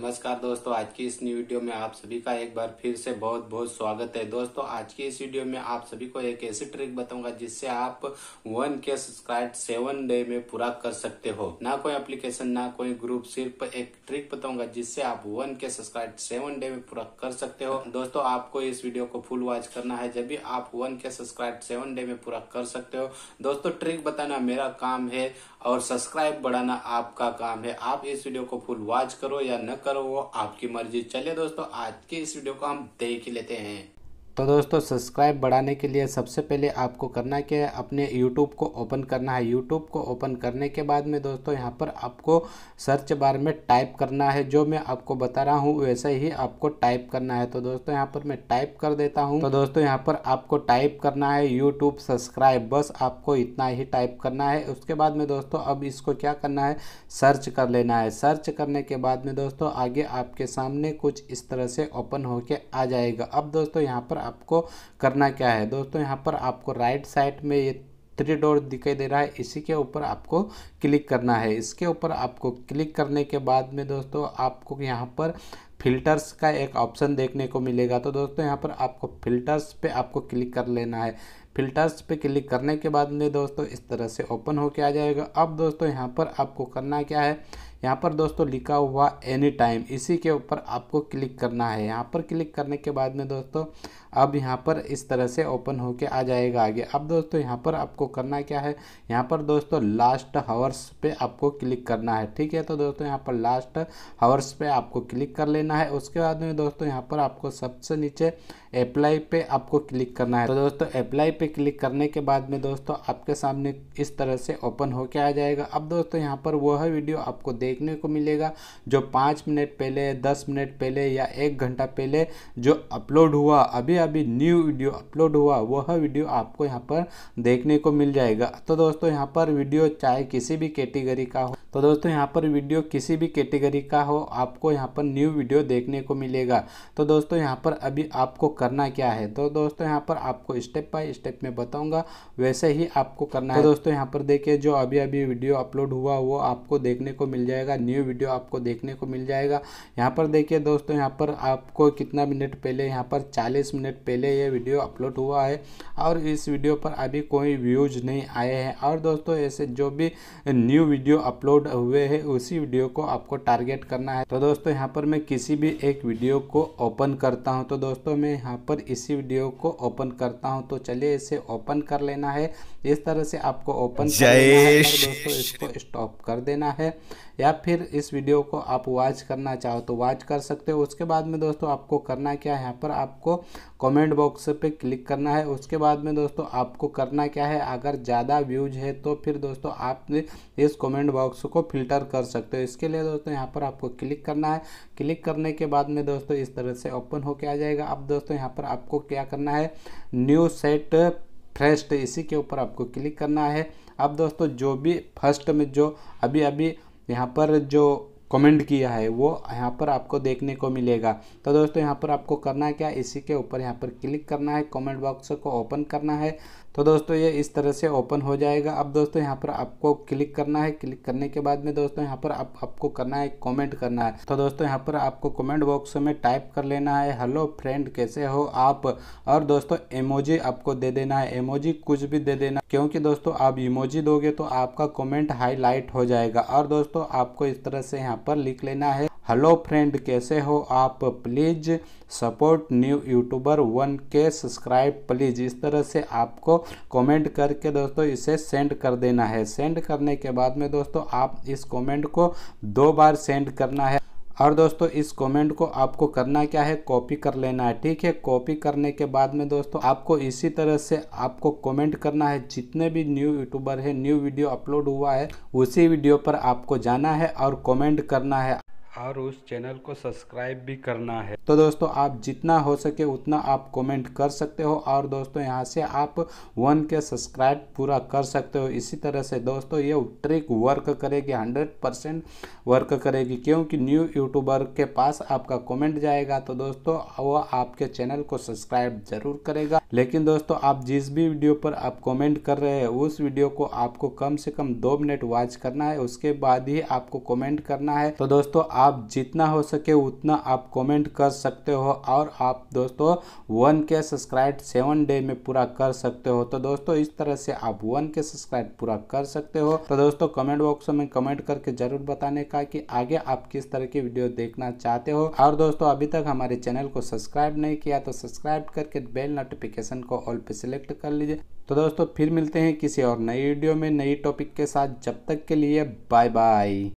नमस्कार दोस्तों आज की इस न्यू वीडियो में आप सभी का एक बार फिर से बहुत बहुत स्वागत है दोस्तों आज की इस वीडियो में आप सभी को एक ऐसी ट्रिक बताऊंगा जिससे आप वन के सब्सक्राइब सेवन डे में पूरा कर सकते हो ना कोई एप्लीकेशन ना कोई ग्रुप सिर्फ एक ट्रिक बताऊंगा जिससे आप वन के सब्सक्राइब सेवन डे में पूरा कर सकते हो दोस्तों आपको इस वीडियो को फुल वॉच करना है जब भी आप वन के सब्सक्राइब सेवन डे में पूरा कर सकते हो दोस्तों ट्रिक बताना मेरा काम है और सब्सक्राइब बढ़ाना आपका काम है आप इस वीडियो को फुल वॉच करो या न करो वो आपकी मर्जी चलिए दोस्तों आज के इस वीडियो को हम देख ही लेते हैं तो दोस्तों सब्सक्राइब बढ़ाने के लिए सबसे पहले आपको करना क्या है अपने यूट्यूब को ओपन करना है यूट्यूब को ओपन करने के बाद में दोस्तों यहाँ पर आपको सर्च बार में टाइप करना है जो मैं आपको बता रहा हूँ वैसे ही आपको टाइप करना है तो दोस्तों यहाँ पर मैं टाइप कर देता हूँ तो दोस्तों यहाँ पर आपको टाइप करना है यूट्यूब सब्सक्राइब बस आपको इतना ही टाइप करना है उसके बाद में दोस्तों अब इसको क्या करना है सर्च कर लेना है सर्च करने के बाद में दोस्तों आगे आपके सामने कुछ इस तरह से ओपन होके आ जाएगा अब दोस्तों यहाँ पर आपको करना क्या है दोस्तों यहाँ पर आपको राइट साइड में ये थ्री डोर दिखाई दे रहा है इसी के ऊपर आपको क्लिक करना है इसके ऊपर आपको क्लिक करने के बाद में दोस्तों आपको यहाँ पर फिल्टर्स का एक ऑप्शन देखने को मिलेगा तो दोस्तों यहाँ पर आपको फिल्टर्स पे आपको क्लिक कर लेना है फिल्टर्स पे क्लिक करने के बाद में दोस्तों इस तरह से ओपन होके आ जाएगा अब दोस्तों यहाँ पर आपको करना क्या है यहाँ पर दोस्तों लिखा हुआ एनी टाइम इसी के ऊपर आपको क्लिक करना है यहाँ पर क्लिक करने के बाद में दोस्तों अब यहाँ पर इस तरह से ओपन होके आ जाएगा आगे अब दोस्तों यहाँ पर आपको करना क्या है यहाँ पर दोस्तों लास्ट हावर्स पे आपको क्लिक करना है ठीक है तो दोस्तों यहाँ पर लास्ट हावर्स पे आपको क्लिक कर लेना है उसके बाद में दोस्तों यहाँ पर आपको सबसे नीचे अप्लाई पे आपको क्लिक करना है तो दोस्तों अप्लाई पे क्लिक करने के बाद में दोस्तों आपके सामने इस तरह से ओपन होके आ जाएगा अब दोस्तों यहाँ पर वह वीडियो आपको देखने को मिलेगा जो पाँच मिनट पहले दस मिनट पहले या एक घंटा पहले जो अपलोड हुआ अभी अभी न्यू वीडियो अपलोड हुआ वह वीडियो आपको यहाँ पर देखने को मिल जाएगा तो दोस्तों यहाँ पर वीडियो चाहे किसी भी कैटेगरी का हो तो दोस्तों यहाँ पर वीडियो किसी भी कैटेगरी का हो आपको यहाँ पर न्यू वीडियो देखने को मिलेगा तो दोस्तों यहाँ पर अभी आपको करना क्या है तो दोस्तों यहाँ पर आपको स्टेप बाय स्टेप में बताऊँगा वैसे ही आपको करना है तो दोस्तों यहाँ पर देखिए जो अभी अभी वीडियो अपलोड हुआ वो आपको देखने को मिल जाएगा न्यू वीडियो आपको देखने को मिल जाएगा यहाँ पर देखिए दोस्तों यहाँ पर आपको कितना मिनट पहले यहाँ पर चालीस मिनट पहले ये वीडियो अपलोड हुआ है और इस वीडियो पर अभी कोई व्यूज नहीं आए हैं और दोस्तों ऐसे जो भी न्यू वीडियो अपलोड हुए हैं उसी वीडियो को आपको टारगेट करना है तो दोस्तों यहाँ पर मैं किसी भी एक वीडियो को ओपन करता हूँ तो दोस्तों मैं यहाँ पर इसी वीडियो को ओपन करता हूँ तो चलिए इसे ओपन कर लेना है इस तरह से आपको ओपन दोस्तों इसको स्टॉप कर देना है या फिर इस वीडियो को आप वॉच करना चाहो तो वॉच कर सकते हो उसके बाद में दोस्तों आपको करना क्या है यहाँ पर आपको कमेंट बॉक्स पे क्लिक करना है उसके बाद में दोस्तों आपको करना क्या है अगर ज़्यादा व्यूज है तो फिर दोस्तों आप इस कमेंट बॉक्स को फिल्टर कर सकते हो इसके लिए दोस्तों यहाँ पर आपको क्लिक करना है क्लिक करने के बाद में दोस्तों इस तरह से ओपन होके आ जाएगा अब दोस्तों यहाँ पर आपको क्या करना है न्यू सेट फ्रेस्ट इसी के ऊपर आपको क्लिक करना है अब दोस्तों जो भी फर्स्ट में जो अभी अभी यहाँ पर जो कमेंट किया है वो यहाँ पर आपको देखने को मिलेगा तो दोस्तों यहाँ पर आपको करना है क्या इसी के ऊपर यहाँ पर क्लिक करना है कमेंट बॉक्स को ओपन करना है तो दोस्तों ये इस तरह से ओपन हो जाएगा अब दोस्तों यहाँ पर आपको क्लिक करना है क्लिक करने के बाद में दोस्तों यहाँ पर आप, आपको करना है कमेंट करना है तो दोस्तों यहाँ पर आपको कमेंट बॉक्स में टाइप कर लेना है हेलो फ्रेंड कैसे हो आप और दोस्तों एमओजी आपको दे देना है एमओजी कुछ भी दे देना क्योंकि दोस्तों आप इमोजी दोगे तो आपका कमेंट हाईलाइट हो जाएगा और दोस्तों आपको इस तरह से यहाँ पर लिख लेना है हेलो फ्रेंड कैसे हो आप please support new YouTuber one के सब्सक्राइब प्लीज़ इस तरह से आपको कमेंट करके दोस्तों इसे सेंड कर देना है सेंड करने के बाद में दोस्तों आप इस कमेंट को दो बार सेंड करना है और दोस्तों इस कमेंट को आपको करना क्या है कॉपी कर लेना है ठीक है कॉपी करने के बाद में दोस्तों आपको इसी तरह से आपको कमेंट करना है जितने भी न्यू यूट्यूबर है न्यू वीडियो अपलोड हुआ है उसी वीडियो पर आपको जाना है और कमेंट करना है और उस चैनल को सब्सक्राइब भी करना है तो दोस्तों आप जितना हो सके उतना आप कमेंट कर सकते हो और दोस्तों यहाँ से आप वन के सब्सक्राइब पूरा कर सकते हो इसी तरह से दोस्तों ये ट्रिक वर्क करेगी हंड्रेड परसेंट वर्क करेगी क्योंकि न्यू यूट्यूबर के पास आपका कमेंट जाएगा तो दोस्तों वो आपके चैनल को सब्सक्राइब जरूर करेगा लेकिन दोस्तों आप जिस भी वीडियो पर आप कॉमेंट कर रहे हैं उस वीडियो को आपको कम से कम दो मिनट वॉच करना है उसके बाद ही आपको कॉमेंट करना है तो दोस्तों आप जितना हो सके उतना आप कॉमेंट कर सकते हो और आप दोस्तों वन के सब्सक्राइब सेवन डे में पूरा कर सकते हो तो दोस्तों इस तरह से आप वन के सब्सक्राइब पूरा कर सकते हो तो दोस्तों कमेंट बॉक्स में कमेंट करके जरूर बताने का कि आगे आप किस तरह की वीडियो देखना चाहते हो और दोस्तों अभी तक हमारे चैनल को सब्सक्राइब नहीं किया तो सब्सक्राइब करके बेल नोटिफिकेशन को ऑल पे सिलेक्ट कर लीजिए तो दोस्तों फिर मिलते हैं किसी और नई वीडियो में नई टॉपिक के साथ जब तक के लिए बाय बाय